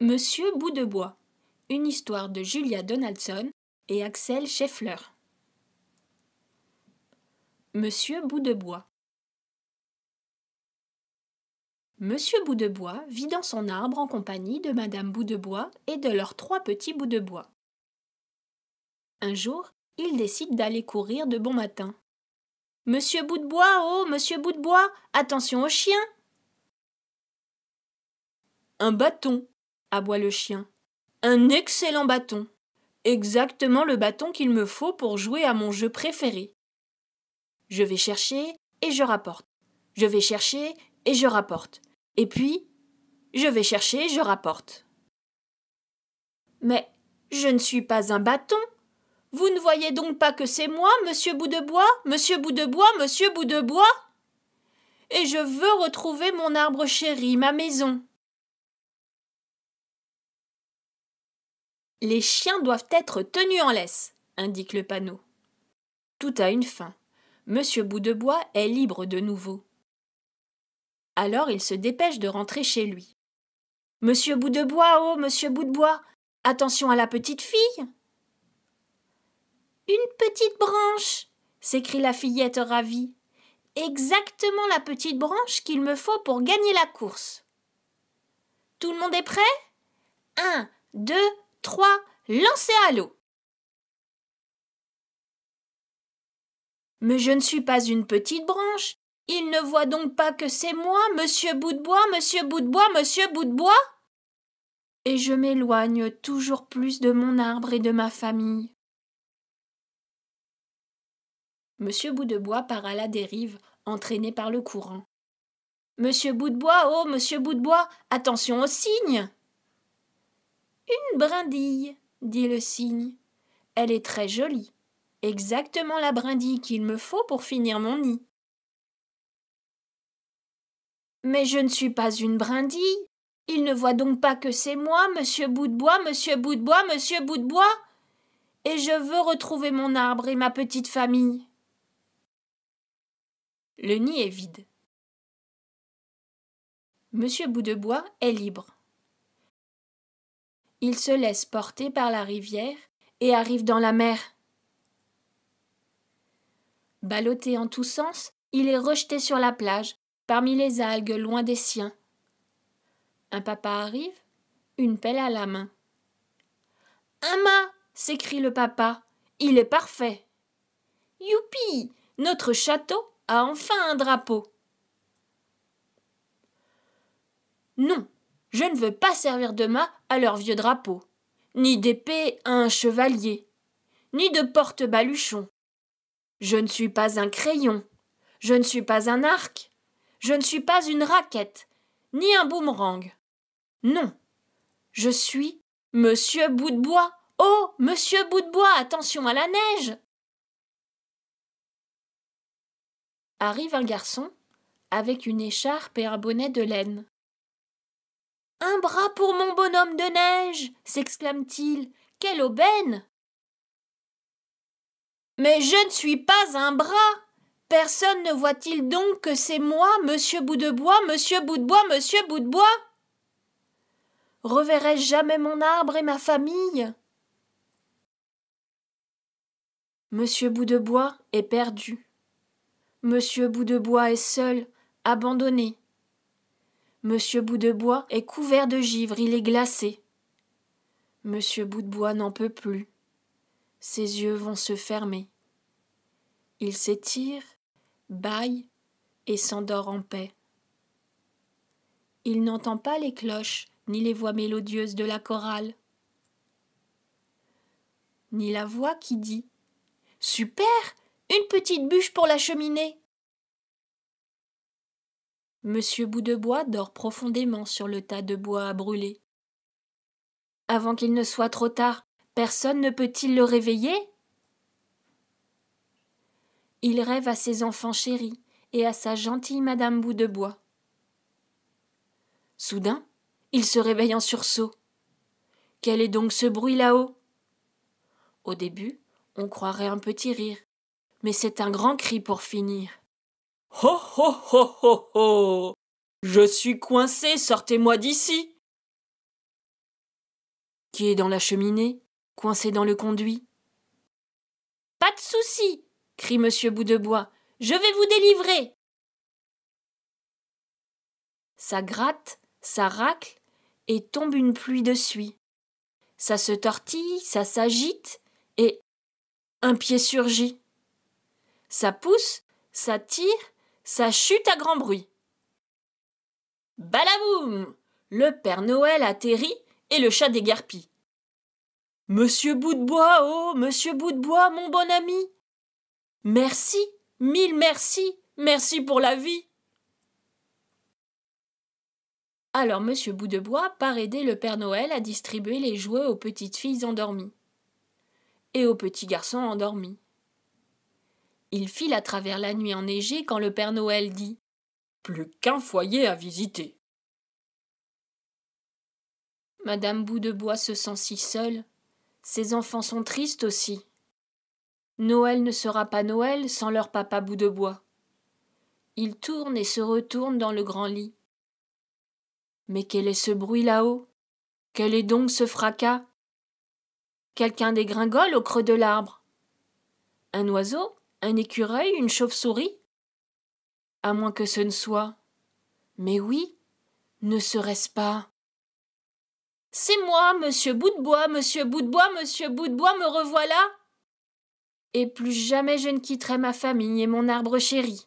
Monsieur Bout une histoire de Julia Donaldson et Axel Scheffler. Monsieur Bout de Monsieur Bout vit dans son arbre en compagnie de Madame Bout et de leurs trois petits bouts de bois. Un jour, il décide d'aller courir de bon matin. Monsieur Bout de oh, monsieur Bout attention aux chiens! Un bâton, aboie le chien. Un excellent bâton. Exactement le bâton qu'il me faut pour jouer à mon jeu préféré. Je vais chercher et je rapporte. Je vais chercher et je rapporte. Et puis, je vais chercher et je rapporte. Mais je ne suis pas un bâton. Vous ne voyez donc pas que c'est moi, monsieur bout bois, monsieur bout bois, monsieur bout bois Et je veux retrouver mon arbre chéri, ma maison. Les chiens doivent être tenus en laisse, indique le panneau. Tout a une fin. Monsieur bout est libre de nouveau. Alors il se dépêche de rentrer chez lui. Monsieur bout oh, monsieur bout attention à la petite fille Une petite branche s'écrie la fillette ravie. Exactement la petite branche qu'il me faut pour gagner la course. Tout le monde est prêt Un, deux, 3. Lancer à l'eau. Mais je ne suis pas une petite branche. Il ne voit donc pas que c'est moi, monsieur Boudbois, monsieur Boudbois, monsieur bout Et je m'éloigne toujours plus de mon arbre et de ma famille. Monsieur Boudbois part à la dérive, entraîné par le courant. Monsieur Boudbois, oh monsieur bout attention aux signes. Une brindille, dit le cygne. Elle est très jolie, exactement la brindille qu'il me faut pour finir mon nid. Mais je ne suis pas une brindille. Il ne voit donc pas que c'est moi, monsieur bout monsieur bout monsieur bout Et je veux retrouver mon arbre et ma petite famille. Le nid est vide. Monsieur bout est libre. Il se laisse porter par la rivière et arrive dans la mer. Ballotté en tous sens, il est rejeté sur la plage, parmi les algues loin des siens. Un papa arrive, une pelle à la main. Un mât s'écrie le papa. Il est parfait. Youpi Notre château a enfin un drapeau. Non, je ne veux pas servir de mât à leur vieux drapeau, ni d'épée à un chevalier, ni de porte-baluchon. Je ne suis pas un crayon, je ne suis pas un arc, je ne suis pas une raquette, ni un boomerang. Non, je suis Monsieur Bout de Bois. Oh, Monsieur Bout de Bois, attention à la neige Arrive un garçon avec une écharpe et un bonnet de laine. Un bras pour mon bonhomme de neige s'exclame-t-il. Quelle aubaine Mais je ne suis pas un bras Personne ne voit-il donc que c'est moi, monsieur bout monsieur bout monsieur bout Reverrai-je jamais mon arbre et ma famille Monsieur bout est perdu. Monsieur bout est seul, abandonné, Monsieur Bout de Bois est couvert de givre, il est glacé. Monsieur Bout de Bois n'en peut plus. Ses yeux vont se fermer. Il s'étire, bâille et s'endort en paix. Il n'entend pas les cloches ni les voix mélodieuses de la chorale, ni la voix qui dit Super Une petite bûche pour la cheminée Monsieur Bout dort profondément sur le tas de bois à brûler. Avant qu'il ne soit trop tard, personne ne peut-il le réveiller Il rêve à ses enfants chéris et à sa gentille Madame Boudebois. Soudain, il se réveille en sursaut. Quel est donc ce bruit là-haut Au début, on croirait un petit rire, mais c'est un grand cri pour finir. Ho ho ho ho ho Je suis coincé, sortez-moi d'ici Qui est dans la cheminée, coincé dans le conduit Pas de souci crie Monsieur Boudebois, Je vais vous délivrer Ça gratte, ça racle, et tombe une pluie de suie. Ça se tortille, ça s'agite, et un pied surgit. Ça pousse, ça tire, sa chute à grand bruit. Balaboum Le Père Noël atterrit et le chat dégarpit. Monsieur Bout de oh Monsieur Bout mon bon ami Merci, mille merci, merci pour la vie alors Monsieur Bout de part aider le Père Noël à distribuer les jouets aux petites filles endormies et aux petits garçons endormis. Il file à travers la nuit enneigée quand le Père Noël dit Plus qu'un foyer à visiter. Madame Boudebois se sent si seule. Ses enfants sont tristes aussi. Noël ne sera pas Noël sans leur papa Boudebois. Il tourne et se retourne dans le grand lit. Mais quel est ce bruit là-haut Quel est donc ce fracas Quelqu'un dégringole au creux de l'arbre. Un oiseau un écureuil Une chauve-souris À moins que ce ne soit. Mais oui, ne serait-ce pas. C'est moi, monsieur bout monsieur Boudbois, monsieur Boudbois, me revoilà. Et plus jamais je ne quitterai ma famille et mon arbre chéri.